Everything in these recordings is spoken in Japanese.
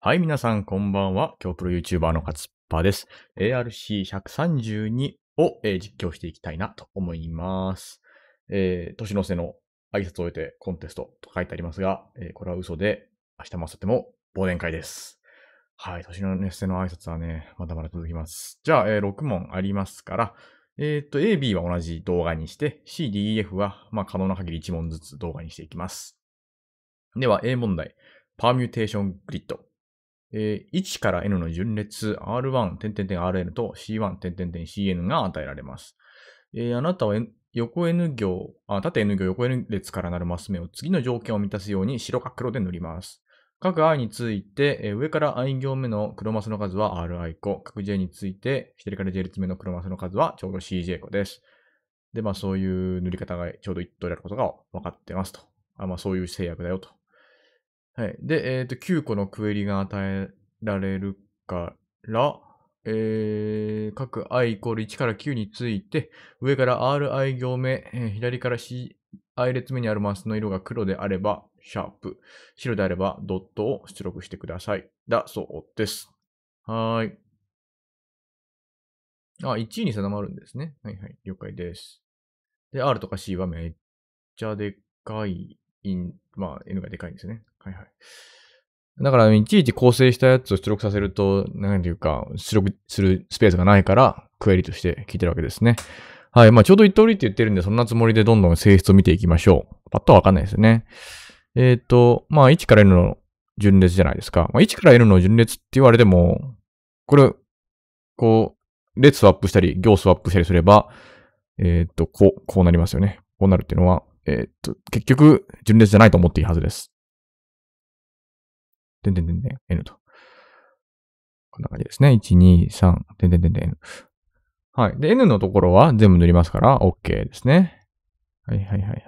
はい、皆さん、こんばんは。今日プロ YouTuber の勝パです。ARC132 を、えー、実況していきたいなと思います。えー、年の瀬の挨拶を終えてコンテストと書いてありますが、えー、これは嘘で、明日も明後日も忘年会です。はい、年の瀬の挨拶はね、まだまだ続きます。じゃあ、えー、6問ありますから、えっ、ー、と、A、B は同じ動画にして、C、D、E、F は、まあ、可能な限り1問ずつ動画にしていきます。では、A 問題。パーミュテーショングリッド。1から N の順列 R1.RN と C1.CN が与えられます。あなたは、横 N 行縦 N 行横 N 列からなるマス目を次の条件を満たすように白か黒で塗ります。各 i について、上から i 行目の黒マスの数は ri 個、各 j について、左から j 列目の黒マスの数はちょうど cj 個です。で、まあそういう塗り方がちょうど一通りあることが分かってますと。あまあそういう制約だよとはい。で、えっ、ー、と、9個のクエリが与えられるから、えー、各 i イコール1から9について、上から ri 行目、えー、左から ci 列目にあるマスの色が黒であれば、シャープ、白であればドットを出力してください。だそうです。はーい。あ、1位に定まるんですね。はいはい。了解です。で、R とか C はめっちゃでかい、まあ、N がでかいんですね。はいはい。だから、いちいち構成したやつを出力させると、何ていうか、出力するスペースがないから、クエリとして聞いてるわけですね。はい。まあ、ちょうど一通りって言ってるんで、そんなつもりでどんどん性質を見ていきましょう。パッとわかんないですよね。えっ、ー、と、まあ、1から N の順列じゃないですか。まあ、1から N の順列って言われても、これ、こう、列スワップしたり、行スワップしたりすれば、えっ、ー、と、こう、こうなりますよね。こうなるっていうのは、えっ、ー、と、結局、順列じゃないと思っていいはずです。てんてんん n と。こんな感じですね。1、2、3、てんてんん n。はい。で、n のところは全部塗りますから OK ですね。はいはいはいはい。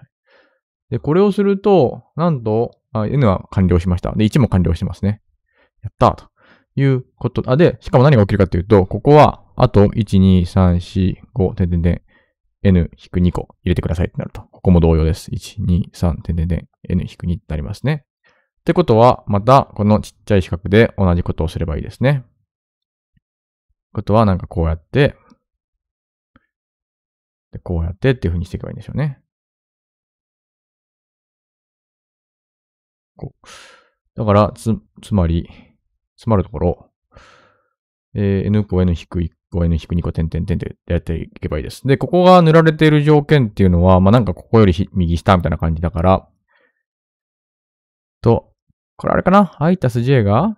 で、これをすると、なんと、n は完了しました。で、1も完了してますね。やったということ。あ、で、しかも何が起きるかというと、ここは、あと、1、2、3、4、5、点点点、n-2 個入れてくださいってなると。ここも同様です。1、2、3、点点点、n-2 てなりますね。ってことは、またこのちっちゃい四角で同じことをすればいいですね。ことはなんかこうやって、でこうやってっていうふうにしていけばいいんでしょうね。こう。だから、つ、つまり、つまるところ、えー、n 個 n く1個 n 2個点点点でやっていけばいいです。で、ここが塗られている条件っていうのは、まあ、なんかここより右下みたいな感じだから、と、これあれかな ?i たす j が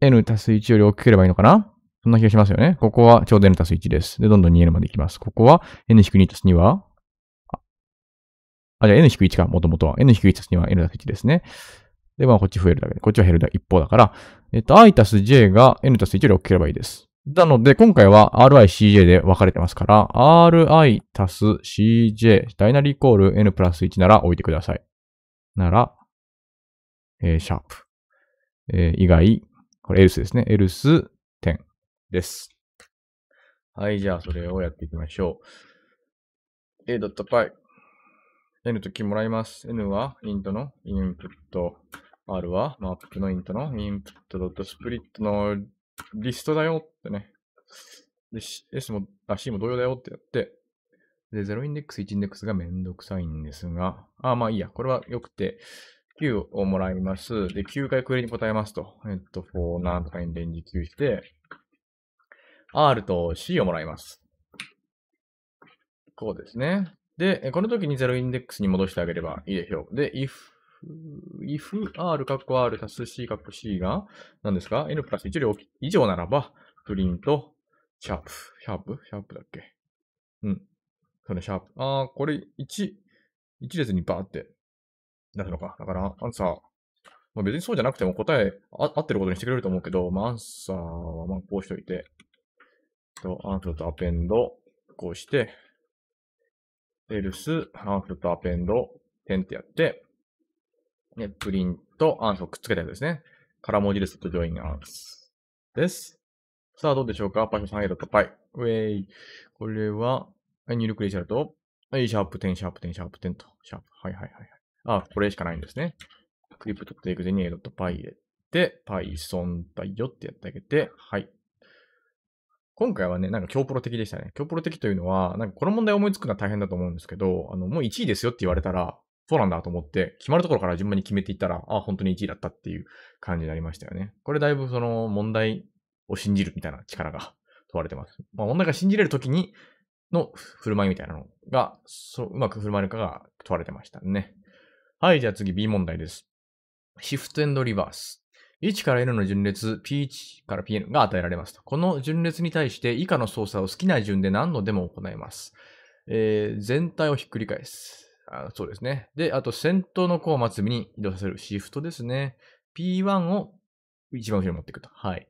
n たす1より大きければいいのかなそんな気がしますよね。ここはちょうど n たす1です。で、どんどん 2n までいきます。ここは n-2 たす2はあ、じゃあ n-1 か、もともとは。n-1 たす2は n たす1ですね。で、まあこっち増えるだけで、こっちは減る一方だから、えっと、i たす j が n たす1より大きければいいです。なので、今回は RICJ で分かれてますから、RI たす CJ、ダイナリーイコール N プラス1なら置いてください。なら、えー、シャープ、えー、以外、これエルスですね。エルス点です。はい、じゃあそれをやっていきましょう。a.py。n とキもらいます。n はイントのインプット。r はマップのイントのインプットドットスプリットのリストだよってね。で、S も、あ、C も同様だよってやって、で、0インデックス、1インデックスがめんどくさいんですが、あ、まあいいや。これは良くて、9をもらいます。で、9回クエリに答えますと。えっと、4、o r 何とかにレンジ9して、R と C をもらいます。こうですね。で、この時に0インデックスに戻してあげればいいでしょう。で、if, if r かっこ r 足す c かっこ c が何ですか ?n プラス1より以上ならば、プリント、シャープ、シャープ、シャープだっけうん。それシャープ。あー、これ1、1列にバーってなるのか。だから、アンサー。まあ、別にそうじゃなくても答えあ合ってることにしてくれると思うけど、まあ、アンサーはまあこうしといて、と、アンフルとアペンド、こうして、エルス、アンフルとアペンド、点ってやって、ね、プリント、アンーをくっつけたやつですね。から文字列とジョインアンスです。さあ、どうでしょうかパッション 3A だとパイ。ウェイ。これは、入力レイシャルと、A シャープ、10シャープ、10シャープ、10と。シャープ。はいはいはい。あ、これしかないんですね。c リプ p t e x e n e a p y 入れて、p y ソンだよってやってあげて、はい。今回はね、なんか強プロ的でしたね。強プロ的というのは、なんかこの問題思いつくのは大変だと思うんですけど、あの、もう1位ですよって言われたら、そうなんだと思って、決まるところから順番に決めていったら、あ、本当に1位だったっていう感じになりましたよね。これだいぶその問題を信じるみたいな力が 問われてます。まあ問題が信じれるときにの振る舞いみたいなのが、そう、うまく振る舞えるかが問われてましたね。はい、じゃあ次 B 問題です。シフトエンドリバース。1から N の順列 P1 から Pn が与えられますと。この順列に対して以下の操作を好きな順で何度でも行います。えー、全体をひっくり返す。あそうですね。で、あと先頭の子を末尾に移動させるシフトですね。P1 を一番後ろに持っていくと。はい。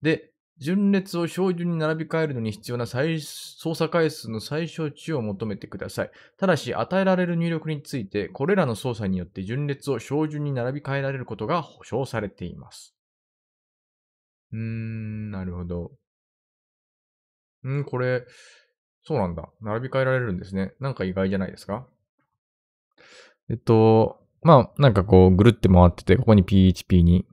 で、順列を標準に並び替えるのに必要な操作回数の最小値を求めてください。ただし、与えられる入力について、これらの操作によって順列を標準に並び替えられることが保証されています。うーん、なるほど。うん、これ、そうなんだ。並び替えられるんですね。なんか意外じゃないですかえっと、まあ、なんかこう、ぐるって回ってて、ここに P1、P2、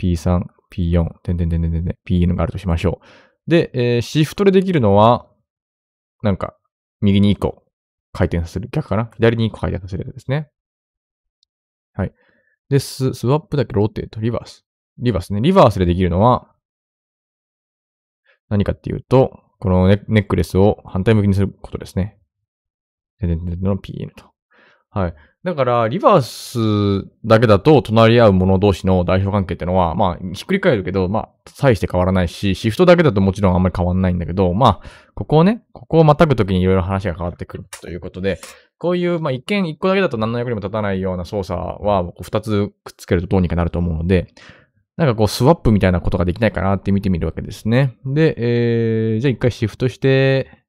P3、P4、点点点点点点、PN があるとしましょう。で、えー、シフトでできるのは、なんか、右に1個回転させる。逆かな左に1個回転させるですね。はい。で、ス、スワップだけローテート、リバース。リバースね。リバースでできるのは、何かっていうと、このネックレスを反対向きにすることですね。で、点で、の PN と。はい。だから、リバースだけだと、隣り合う者同士の代表関係ってのは、まあ、ひっくり返るけど、まあ、大して変わらないし、シフトだけだともちろんあんまり変わんないんだけど、まあ、ここをね、ここをまたぐときにいろいろ話が変わってくるということで、こういう、まあ、一見一個だけだと何の役にも立たないような操作は、二つくっつけるとどうにかなると思うので、なんかこう、スワップみたいなことができないかなって見てみるわけですね。で、えー、じゃあ一回シフトして、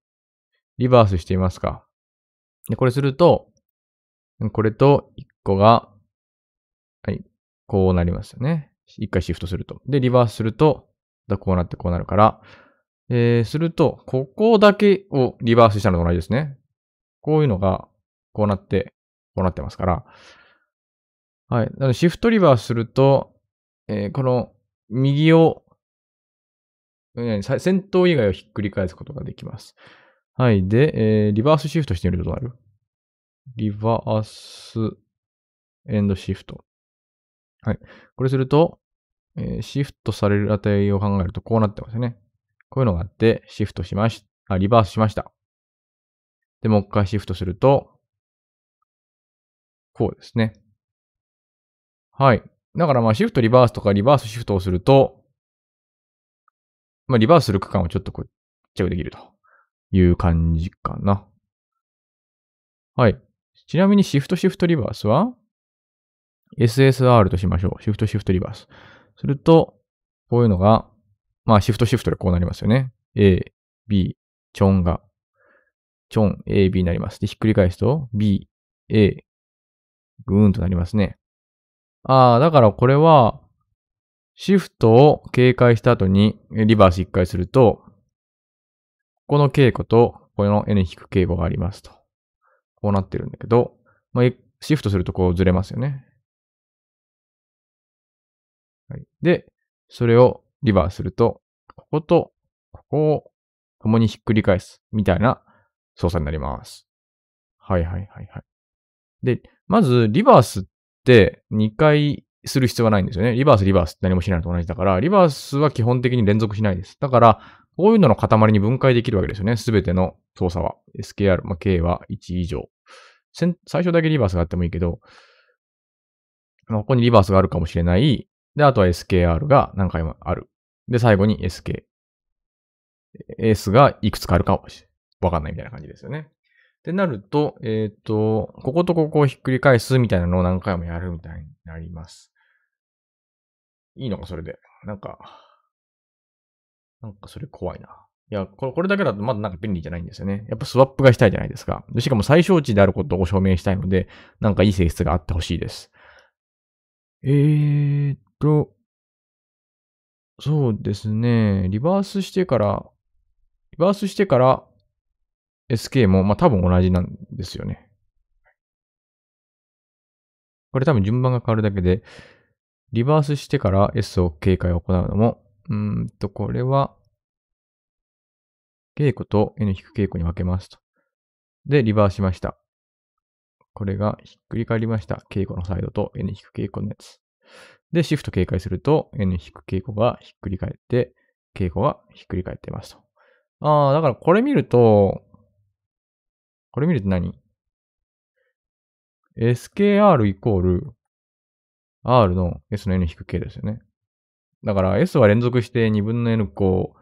リバースしてみますか。で、これすると、これと1個が、はい、こうなりますよね。1回シフトすると。で、リバースすると、こうなってこうなるから、えー、すると、ここだけをリバースしたのと同じですね。こういうのが、こうなって、こうなってますから。はい。なので、シフトリバースすると、えー、この右を、先頭以外をひっくり返すことができます。はい。で、えー、リバースシフトしてみるとどうなるリバースエンドシフト。はい。これすると、えー、シフトされる値を考えるとこうなってますよね。こういうのがあって、シフトしました。あ、リバースしました。で、もう一回シフトすると、こうですね。はい。だからまあシフトリバースとかリバースシフトをすると、まあリバースする区間をちょっとこう、チェックできるという感じかな。はい。ちなみにシフトシフトリバースは SSR としましょう。シフトシフトリバース。すると、こういうのが、まあシフトシフトでこうなりますよね。A、B、チョンが、チョン、A、B になります。で、ひっくり返すと、B、A、グーンとなりますね。ああ、だからこれは、シフトを警戒した後にリバース1回すると、ここの稽古と、この N- 稽古がありますと。こうなってるんだけど、まあ、シフトするとこうずれますよね。はい、で、それをリバーすると、こことここを共にひっくり返すみたいな操作になります。はいはいはいはい。で、まずリバースって2回する必要はないんですよね。リバース、リバースって何もしないのと同じだから、リバースは基本的に連続しないです。だから、こういうのの塊に分解できるわけですよね。すべての操作は。SKR、まあ、K は1以上。最初だけリバースがあってもいいけど、まあ、ここにリバースがあるかもしれない。で、あとは SKR が何回もある。で、最後に SK。S がいくつかあるかもしれわかんないみたいな感じですよね。ってなると、えっ、ー、と、こことここをひっくり返すみたいなのを何回もやるみたいになります。いいのか、それで。なんか、なんかそれ怖いな。いや、これこれだけだとまだなんか便利じゃないんですよね。やっぱスワップがしたいじゃないですか。でしかも最小値であることを証明したいので、なんかいい性質があってほしいです。えーっと、そうですね。リバースしてから、リバースしてから SK も、まあ多分同じなんですよね。これ多分順番が変わるだけで、リバースしてから S を警戒を行うのもうんと、これは、稽古と N 引く稽古に分けますと。で、リバーしました。これがひっくり返りました。稽古のサイドと N 引く稽古のやつ。で、シフト警戒すると N 引く稽古がひっくり返って、稽古がひっくり返ってますと。ああ、だからこれ見ると、これ見ると何 ?SKR イコール R の S の N 引く K ですよね。だから S は連続して2分の n 個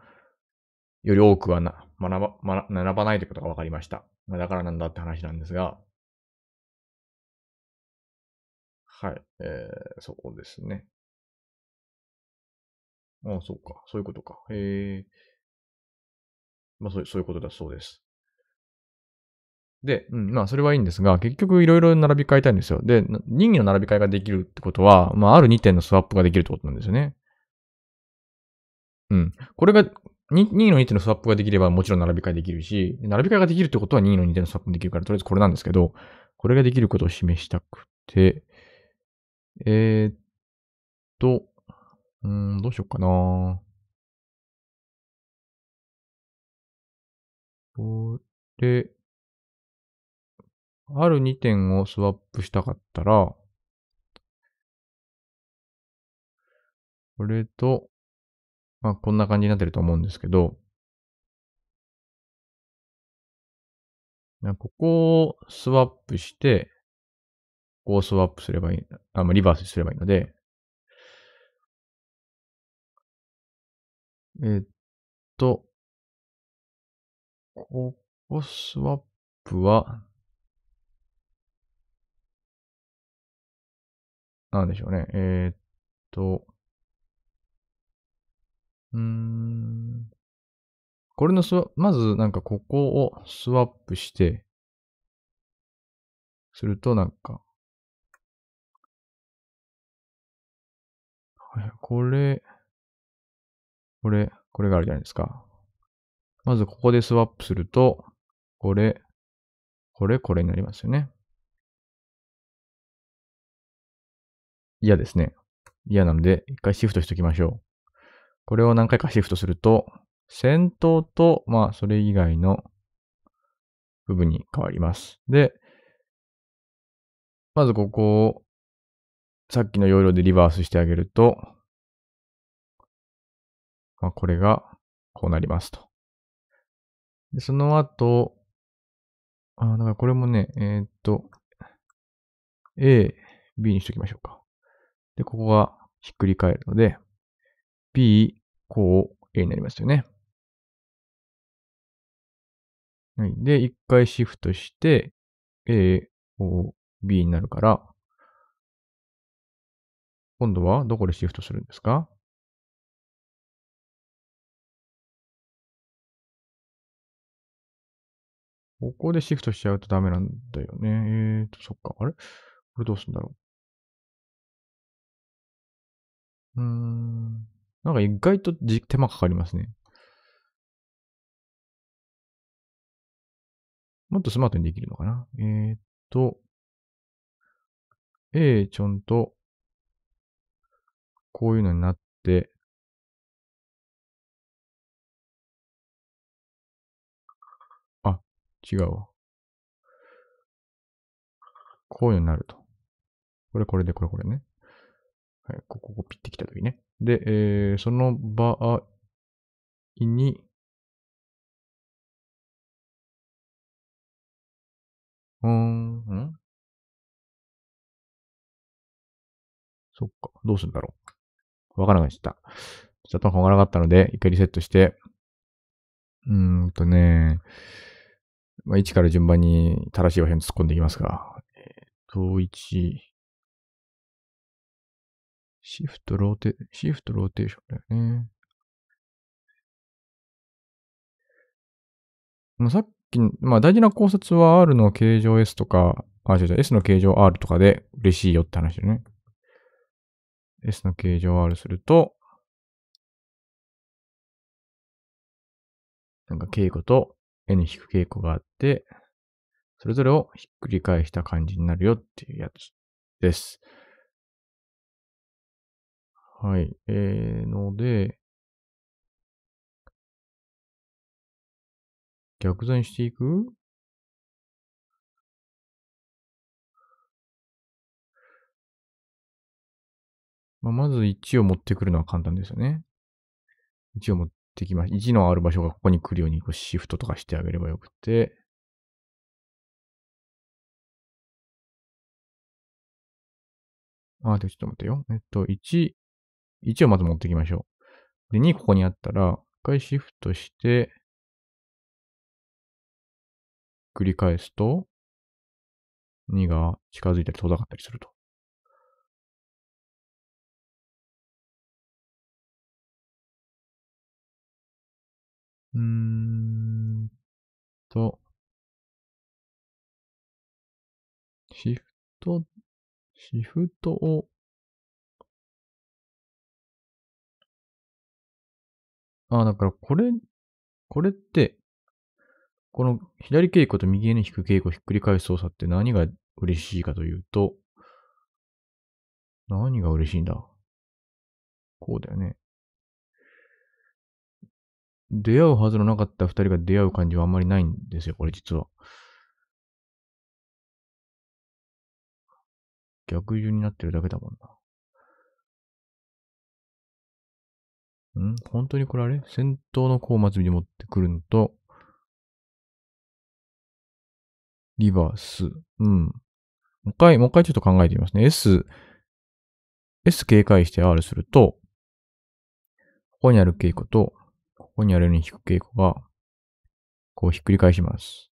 より多くはな学ば、ま、学ばないということが分かりました。まあ、だからなんだって話なんですが。はい。えー、そうですね。ああ、そうか。そういうことか。へえ。まあそう、そういうことだそうです。で、うん、まあそれはいいんですが、結局いろいろ並び替えたいんですよ。で、任意の並び替えができるってことは、まあある2点のスワップができるってことなんですよね。うん。これが2、の2手のスワップができればもちろん並び替えできるし、並び替えができるってことは2の2手のスワップもできるから、とりあえずこれなんですけど、これができることを示したくて、えー、っと、うん、どうしようかなこれ、ある2点をスワップしたかったら、これと、まあ、こんな感じになってると思うんですけど、ここをスワップして、ここをスワップすればいい、あ、リバースすればいいので、えっと、ここスワップは、なんでしょうね。えー、っと、うん。これのスワ、まずなんかここをスワップして、するとなんか、これ、これ、これがあるじゃないですか。まずここでスワップすると、これ、これ、これになりますよね。嫌ですね。嫌なので、一回シフトしときましょう。これを何回かシフトすると、先頭と、まあ、それ以外の部分に変わります。で、まずここを、さっきの要領でリバースしてあげると、まあ、これが、こうなりますと。でその後、あ、だからこれもね、えー、っと、A、B にしときましょうか。で、ここがひっくり返るので、P、こう、A になりますよね。はい。で、一回シフトして、A、を B になるから、今度はどこでシフトするんですかここでシフトしちゃうとダメなんだよね。えーと、そっか。あれこれどうすんだろう。うーん。なんか意外と手間かかりますね。もっとスマートにできるのかなえー、っと、A ちょんと、こういうのになって、あ、違うわ。こういうのになると。これ、これで、これ、これね。はい、ここ、ここピッてきたときね。で、えー、その場合に、うん、んそっか。どうするんだろう。わからないした。ちょっとわからなかったので、一回リセットして、うーんとね、まあ、1から順番に正しい場所に突っ込んでいきますが、えっ、ー、と、1、シフトローテ、シフトローテーションだよね。さっき、まあ大事な考察は R の形状 S とか、あ、違う違う、S の形状 R とかで嬉しいよって話だよね。S の形状 R すると、なんか稽古と N 引く稽古があって、それぞれをひっくり返した感じになるよっていうやつです。はい。えー、ので、逆算していくまあ、まず1を持ってくるのは簡単ですよね。1を持ってきます。1のある場所がここに来るようにこうシフトとかしてあげればよくて、あ、でちょっと待ってよ。えっと、1、1をまず持ってきましょう。で、2ここにあったら、一回シフトして、繰り返すと、2が近づいたり遠ざかったりすると。うーんと、シフト、シフトをああ、だからこれ、これって、この左稽古と右への引く稽古をひっくり返す操作って何が嬉しいかというと、何が嬉しいんだこうだよね。出会うはずのなかった二人が出会う感じはあんまりないんですよ、これ実は。逆流になってるだけだもんな。ん本当にこれあれ戦闘の項りに持ってくるのと、リバース。うん。もう一回、もう一回ちょっと考えてみますね。S、S 警戒して R すると、ここにある稽古と、ここにあるように引く稽古が、こうひっくり返します。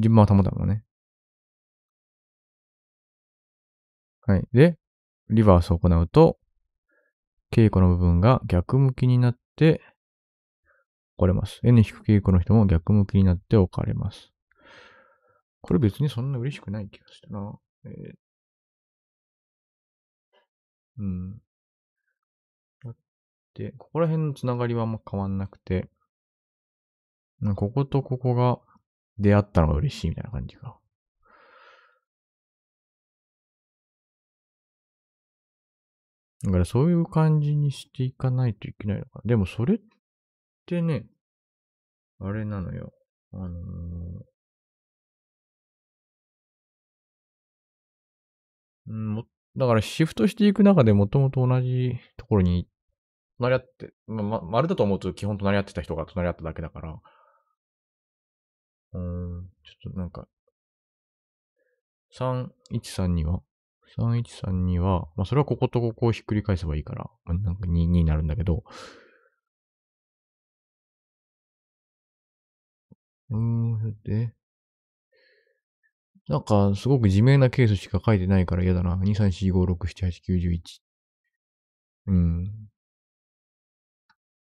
順番はたまたまね。はい。で、リバースを行うと、稽古の部分が逆向きになって置かれます。N 引く稽古の人も逆向きになって置かれます。これ別にそんな嬉しくない気がしたな。えー、うん。で、ここら辺のつながりはあんま変わんなくて、こことここが出会ったのが嬉しいみたいな感じか。だからそういう感じにしていかないといけないのかでもそれってね、あれなのよ。あのー、うんも、だからシフトしていく中でもともと同じところに、隣り合って、ま、ま、まるだと思うと基本隣り合ってた人が隣り合っただけだから、うん、ちょっとなんか、313には3 1 3には、まあ、それはこことここをひっくり返せばいいから、なんか2になるんだけど、うーん、で、なんか、すごく自明なケースしか書いてないから嫌だな。2、3、4、5、6、7、8、9、11。うん。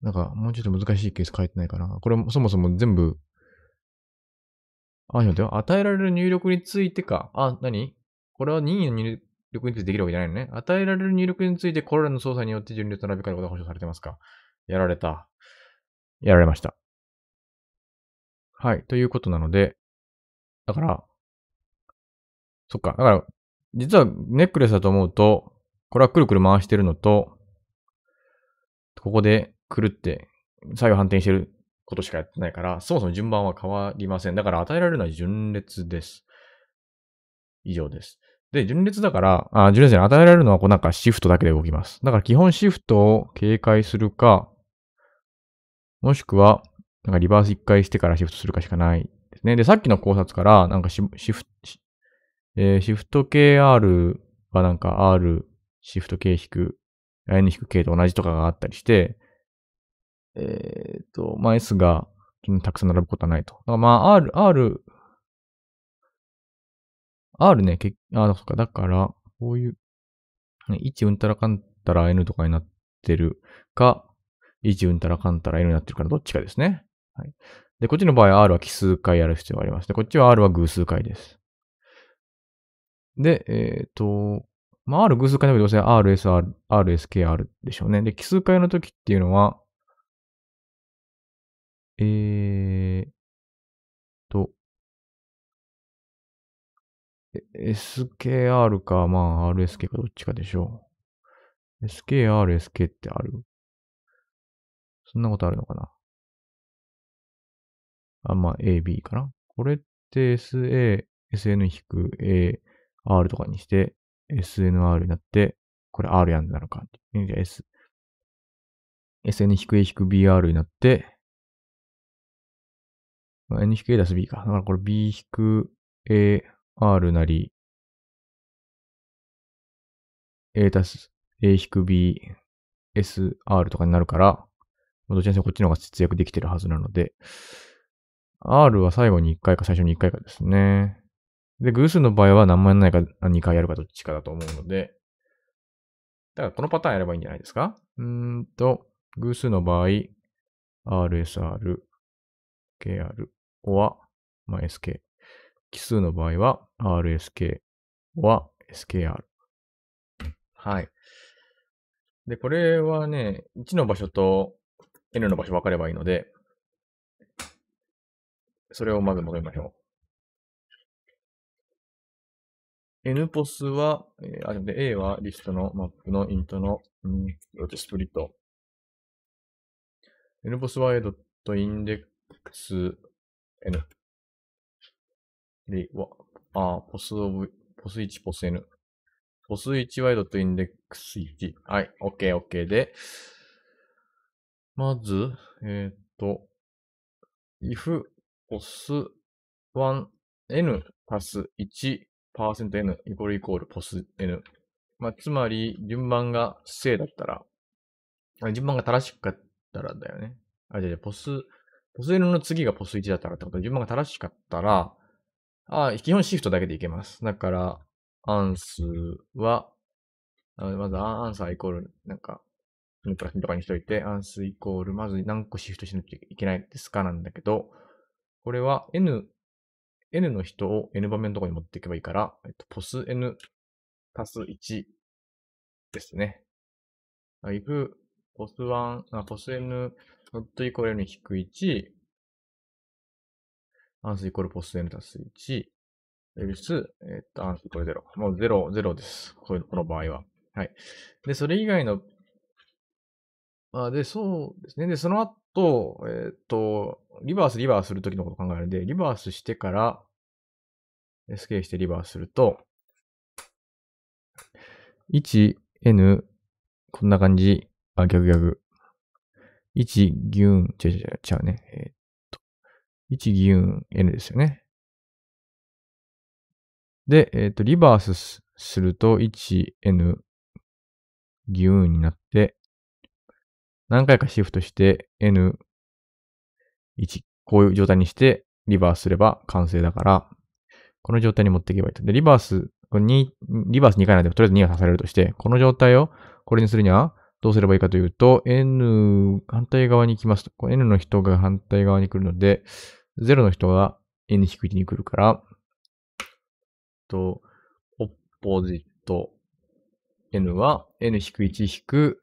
なんか、もうちょっと難しいケース書いてないかな。これ、そもそも全部、あ、待ってよ。与えられる入力についてか。あ、何これは任意の入力についてできるわけじゃないのね。与えられる入力についてこれらの操作によって順列並び替えることが保証されてますかやられた。やられました。はい。ということなので、だから、そっか。だから、実はネックレスだと思うと、これはくるくる回してるのと、ここでくるって、左右反転してることしかやってないから、そもそも順番は変わりません。だから与えられるのは順列です。以上です。で、順列だから、あ順列に与えられるのは、こうなんかシフトだけで動きます。だから基本シフトを警戒するか、もしくは、なんかリバース1回してからシフトするかしかないですね。で、さっきの考察から、なんかシフト、えー、シフト KR はなんか R、シフト K 引く、N 引く K と同じとかがあったりして、えっ、ー、と、まあ、S がたくさん並ぶことはないと。まあ、R、R R ね、けあ、そっか、だから、こういう、1うんたらかんたら N とかになってるか、1うんたらかんたら N になってるかどっちかですね。はい。で、こっちの場合 R は奇数回やる必要があります。で、こっちは R は偶数回です。で、えっ、ー、と、まあ、R 偶数回の時どうせ RSR、RSKR でしょうね。で、奇数回の時っていうのは、えーと、SKR か、まあ RSK かどっちかでしょう。SKR、SK ってあるそんなことあるのかなあ、まあ AB かなこれって SA、SN-AR とかにして、SNR になって、これ R やんなのか。じゃあ S、SN-A-BR になって、N-A-B か。だからこれ B-A、r なり a たす a-bsr くとかになるから、どちらにせよこっちの方が節約できてるはずなので、r は最後に1回か最初に1回かですね。で、偶数の場合は何もやらないか2回やるかどっちかだと思うので、だからこのパターンやればいいんじゃないですかうーんと、偶数の場合、rsr、kr、or、まあ、sk。奇数の場合は RSK は SKR。はい。で、これはね、1の場所と N の場所分かればいいので、それをまず戻りましょう。NPOS は、えー、あ、で A はリストのマップのイントの、うん、スプリット。NPOS は A.INDEX N。で、わ、あ、ポスオブ、ポス1、ポス N。ポス1ワイドとインデックス1。はい、OK、OK で、まず、えっ、ー、と、if ポス 1n 足す 1%n イコールイコールポス n。まあ、つまり、順番が正だったら、順番が正しかったらだよね。あ、じゃあ、ポス、ポス n の次がポス1だったらってことで、順番が正しかったら、あ、基本シフトだけでいけます。だから、アンスは、まずアンサーイコール、なんか、プラスとかにしといて、アンスイコール、まず何個シフトしなきゃいけないですかなんだけど、これは n、n の人を n 場面のところに持っていけばいいから、えっと、ポス n 足す1ですね。if ポス1、あ、ポス n ノットイコール n 引く1、アンスイコールポスト n タス1、エビス、えっと、アンスイコール0。もう0、0です。こういうこの場合は。はい。で、それ以外の、あで、そうですね。で、その後、えっと、リバース、リバースするときのことを考えるんで、リバースしてから、SK してリバースすると、1n、こんな感じ。あ、逆逆。1ギュン、違う違う違うね。え1議運 N ですよね。で、えっ、ー、と、リバースすると 1N 議運になって、何回かシフトして N1、こういう状態にして、リバースすれば完成だから、この状態に持っていけばいいと。で、リバース、これ2、リバース2回なんで、とりあえず2が足されるとして、この状態をこれにするには、どうすればいいかというと、n 反対側に行きますと、こ n の人が反対側に来るので、0の人が n-1 に来るから、と、オポジット n は n 1く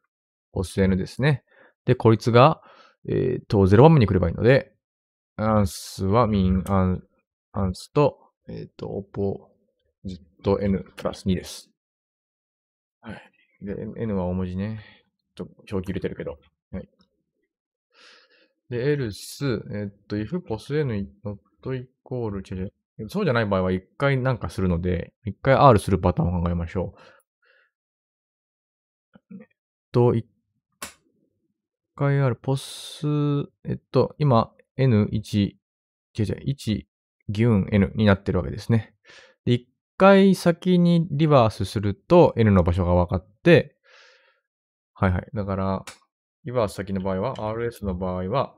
o s n ですね。で、孤立が、えっ、ー、と、0番目に来ればいいので、アンスは m ン、n アンアンスと、えっ、ー、と、オポジット n プラス2です。はい。で、n は大文字ね。ちょっと表記入れてるけど。はい。で、エルス、えっと、if p o s n not イコール、l う違そうじゃない場合は一回なんかするので、一回 R するパターンを考えましょう。えっと、一回 R、pos、えっと、今、n1、違う違う、1、ギュン n になってるわけですね。で、一回先にリバースすると n の場所が分かって、はいはい。だから、リバース先の場合は、RS の場合は、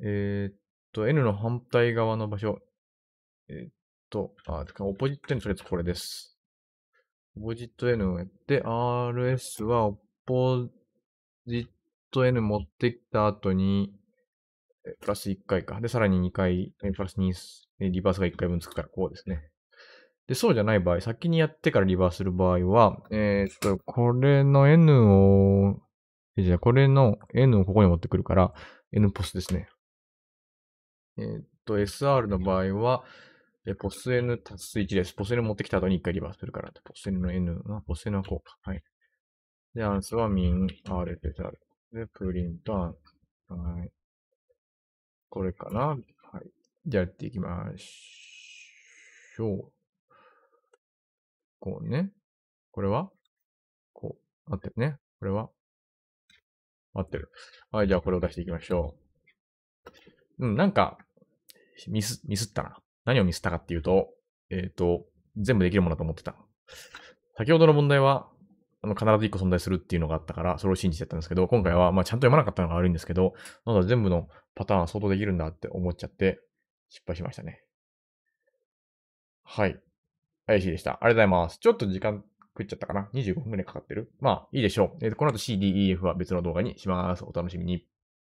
えー、っと、N の反対側の場所、えー、っと、あ、てか、オポジット N、とりあえずこれです。オポジット N をやって、RS はオポジット N 持ってきた後に、プラス1回か。で、さらに2回、プラス2、リバースが1回分つくから、こうですね。で、そうじゃない場合、先にやってからリバーする場合は、えー、っと、これの N を、えじゃあこれの N をここに持ってくるから、N ポスですね。えー、っと、SR の場合は、えポス N 足す1です。ポス N 持ってきた後に1回リバーするから。ポス N の N は、ポス N はこうか。はい。で、アンスは min RFSR。で、プリントアンス。はい。これかな。はい。じゃあやっていきましょう。こうね。これはこう。合ってるね。これは合ってる。はい、じゃあこれを出していきましょう。うん、なんか、ミス、ミスったな。何をミスったかっていうと、えっ、ー、と、全部できるものだと思ってた。先ほどの問題は、あの、必ず1個存在するっていうのがあったから、それを信じてたんですけど、今回は、まあ、ちゃんと読まなかったのが悪いんですけど、なんだ全部のパターンは相当できるんだって思っちゃって、失敗しましたね。はい。林でした。ありがとうございます。ちょっと時間食っちゃったかな ?25 分くらいかかってるまあ、いいでしょう。えっ、ー、と、この後 CDEF は別の動画にします。お楽しみに。